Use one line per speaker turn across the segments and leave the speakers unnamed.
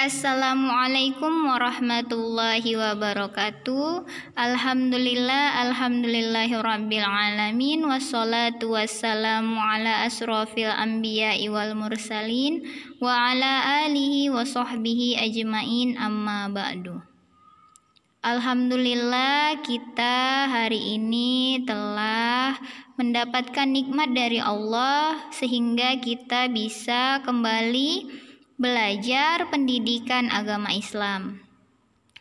Assalamualaikum warahmatullahi wabarakatuh Alhamdulillah Alhamdulillahirabbil alamin Wassalatu wassalamu ala asrofil anbiya wal mursalin Wa ala alihi wa sahbihi ajmain amma ba'du Alhamdulillah kita hari ini telah mendapatkan nikmat dari Allah Sehingga kita bisa kembali Belajar pendidikan agama Islam.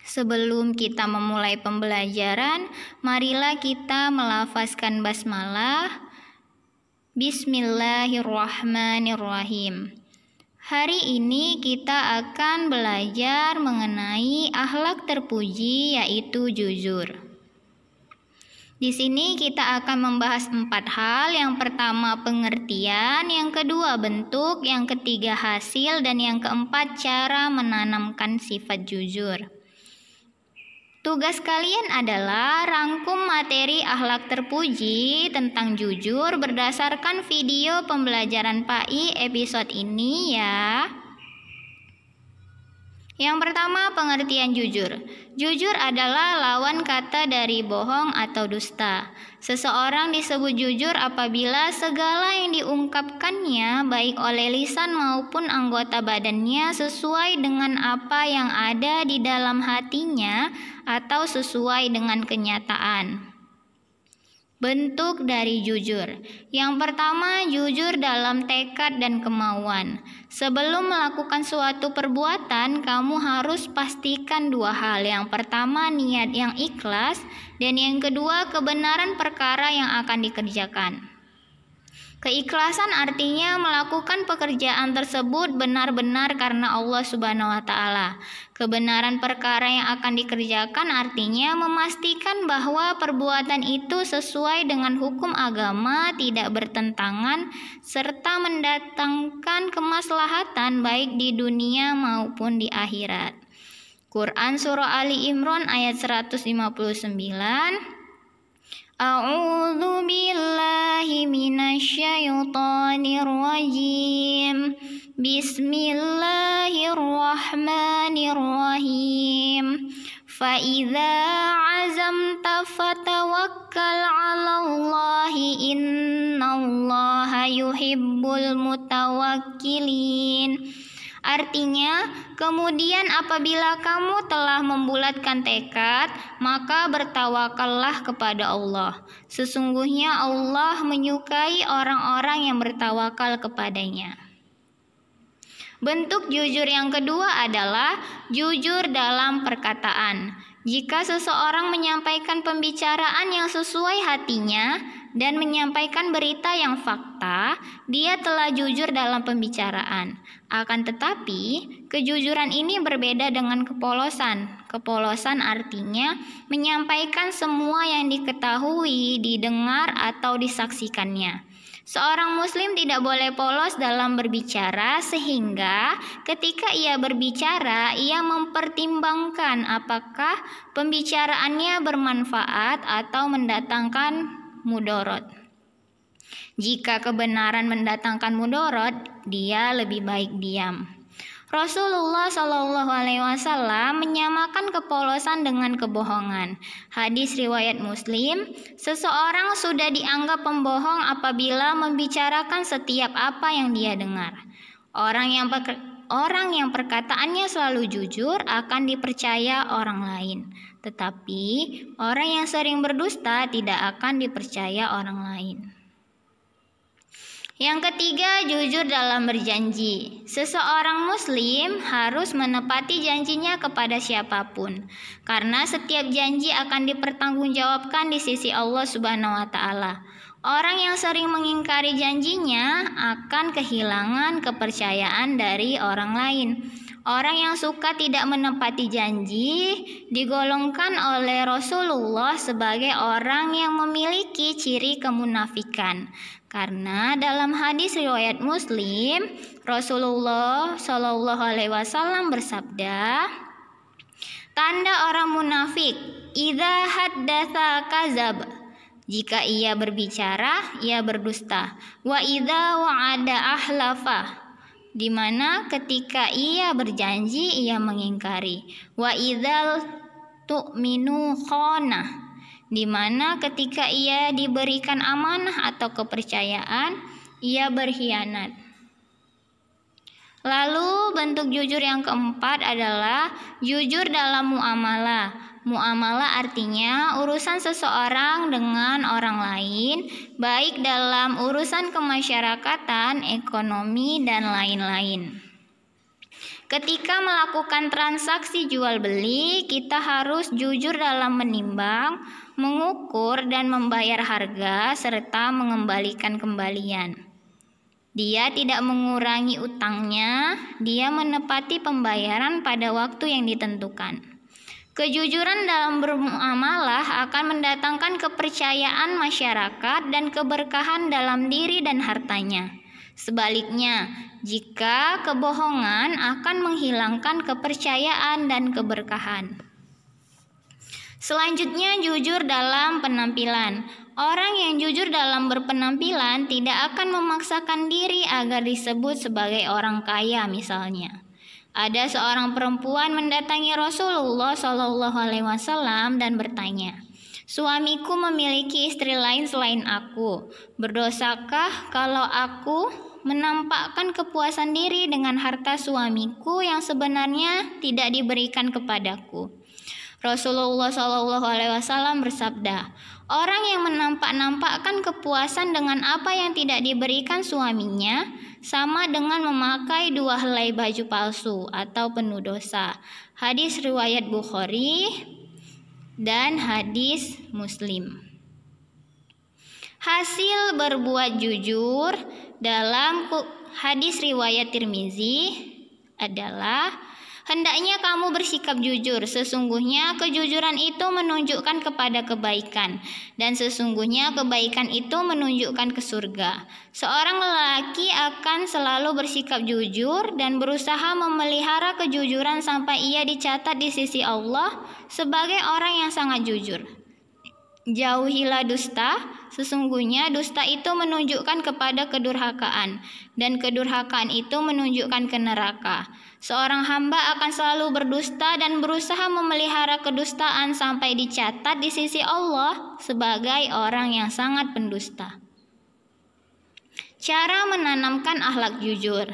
Sebelum kita memulai pembelajaran, marilah kita melafazkan basmalah. Bismillahirrahmanirrahim. Hari ini kita akan belajar mengenai akhlak terpuji yaitu jujur. Di sini kita akan membahas empat hal. Yang pertama pengertian, yang kedua bentuk, yang ketiga hasil, dan yang keempat cara menanamkan sifat jujur. Tugas kalian adalah rangkum materi akhlak terpuji tentang jujur berdasarkan video pembelajaran PAI episode ini ya. Yang pertama, pengertian jujur. Jujur adalah lawan kata dari bohong atau dusta. Seseorang disebut jujur apabila segala yang diungkapkannya, baik oleh lisan maupun anggota badannya, sesuai dengan apa yang ada di dalam hatinya atau sesuai dengan kenyataan. Bentuk dari jujur. Yang pertama, jujur dalam tekad dan kemauan. Sebelum melakukan suatu perbuatan, kamu harus pastikan dua hal. Yang pertama, niat yang ikhlas, dan yang kedua, kebenaran perkara yang akan dikerjakan. Keikhlasan artinya melakukan pekerjaan tersebut benar-benar karena Allah Subhanahu wa taala. Kebenaran perkara yang akan dikerjakan artinya memastikan bahwa perbuatan itu sesuai dengan hukum agama, tidak bertentangan serta mendatangkan kemaslahatan baik di dunia maupun di akhirat. Quran surah Ali Imran ayat 159 A'udzu Bismillahirrahmanirrahim. Fa'idha azamta fatawakkal 'ala Allahi innallaha yuhibbul mutawakkilin. Artinya, kemudian apabila kamu telah membulatkan tekad, maka bertawakallah kepada Allah. Sesungguhnya Allah menyukai orang-orang yang bertawakal kepadanya. Bentuk jujur yang kedua adalah jujur dalam perkataan. Jika seseorang menyampaikan pembicaraan yang sesuai hatinya dan menyampaikan berita yang fakta, dia telah jujur dalam pembicaraan. Akan tetapi, kejujuran ini berbeda dengan kepolosan. Kepolosan artinya menyampaikan semua yang diketahui, didengar, atau disaksikannya. Seorang Muslim tidak boleh polos dalam berbicara, sehingga ketika ia berbicara, ia mempertimbangkan apakah pembicaraannya bermanfaat atau mendatangkan mudorot. Jika kebenaran mendatangkan mudorot, dia lebih baik diam. Rasulullah Shallallahu Alaihi Wasallam menyamakan kepolosan dengan kebohongan. Hadis riwayat Muslim: Seseorang sudah dianggap pembohong apabila membicarakan setiap apa yang dia dengar. Orang yang orang yang perkataannya selalu jujur akan dipercaya orang lain, tetapi orang yang sering berdusta tidak akan dipercaya orang lain. Yang ketiga, jujur dalam berjanji. Seseorang Muslim harus menepati janjinya kepada siapapun, karena setiap janji akan dipertanggungjawabkan di sisi Allah Subhanahu wa Ta'ala. Orang yang sering mengingkari janjinya akan kehilangan kepercayaan dari orang lain. Orang yang suka tidak menepati janji digolongkan oleh Rasulullah sebagai orang yang memiliki ciri kemunafikan. Karena dalam hadis riwayat Muslim, Rasulullah Shallallahu alaihi wasallam bersabda, "Tanda orang munafik, idza haddatsa kazab." Jika ia berbicara, ia berdusta. Wa idza wa'ada ahlafa di mana ketika ia berjanji ia mengingkari. Wa idzal tu'minu kona. di mana ketika ia diberikan amanah atau kepercayaan ia berkhianat. Lalu bentuk jujur yang keempat adalah jujur dalam muamalah. Muamalah artinya urusan seseorang dengan orang lain, baik dalam urusan kemasyarakatan, ekonomi, dan lain-lain. Ketika melakukan transaksi jual beli, kita harus jujur dalam menimbang, mengukur, dan membayar harga, serta mengembalikan kembalian. Dia tidak mengurangi utangnya, dia menepati pembayaran pada waktu yang ditentukan. Kejujuran dalam bermuamalah akan mendatangkan kepercayaan masyarakat dan keberkahan dalam diri dan hartanya. Sebaliknya, jika kebohongan akan menghilangkan kepercayaan dan keberkahan. Selanjutnya, jujur dalam penampilan. Orang yang jujur dalam berpenampilan tidak akan memaksakan diri agar disebut sebagai orang kaya misalnya. Ada seorang perempuan mendatangi Rasulullah Shallallahu Alaihi Wasallam dan bertanya, Suamiku memiliki istri lain selain aku. Berdosakah kalau aku menampakkan kepuasan diri dengan harta suamiku yang sebenarnya tidak diberikan kepadaku? Rasulullah Shallallahu Alaihi Wasallam bersabda, orang yang menampak-nampakkan kepuasan dengan apa yang tidak diberikan suaminya sama dengan memakai dua helai baju palsu atau penuh dosa. Hadis riwayat Bukhari dan hadis Muslim. Hasil berbuat jujur dalam hadis riwayat Tirmizi adalah Hendaknya kamu bersikap jujur, sesungguhnya kejujuran itu menunjukkan kepada kebaikan, dan sesungguhnya kebaikan itu menunjukkan ke surga. Seorang lelaki akan selalu bersikap jujur dan berusaha memelihara kejujuran sampai ia dicatat di sisi Allah sebagai orang yang sangat jujur. Jauhilah dusta, sesungguhnya dusta itu menunjukkan kepada kedurhakaan, dan kedurhakaan itu menunjukkan ke neraka. Seorang hamba akan selalu berdusta dan berusaha memelihara kedustaan sampai dicatat di sisi Allah sebagai orang yang sangat pendusta. Cara menanamkan ahlak jujur.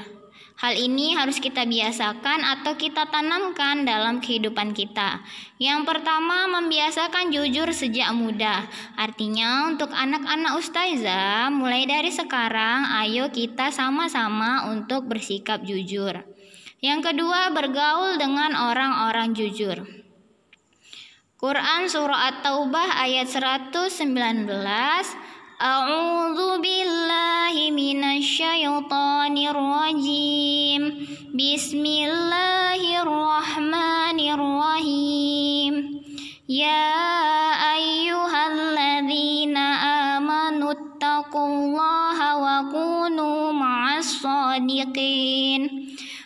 Hal ini harus kita biasakan atau kita tanamkan dalam kehidupan kita. Yang pertama, membiasakan jujur sejak muda. Artinya, untuk anak-anak ustazah, mulai dari sekarang, ayo kita sama-sama untuk bersikap jujur. Yang kedua, bergaul dengan orang-orang jujur. Quran Surah At-Taubah ayat 119 أعوذ بالله من الشيطان الرجيم بسم الله الرحمن الرحيم يا أيها الذين آمنوا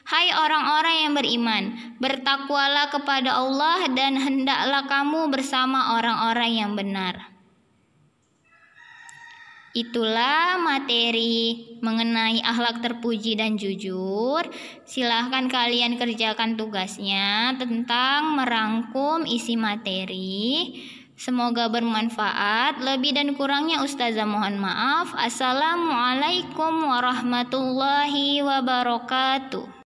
Hai orang-orang yang beriman, bertakwalah kepada Allah dan hendaklah kamu bersama orang-orang yang benar. Itulah materi mengenai akhlak terpuji dan jujur. Silahkan kalian kerjakan tugasnya tentang merangkum isi materi. Semoga bermanfaat. Lebih dan kurangnya Ustazah mohon maaf. Assalamualaikum warahmatullahi wabarakatuh.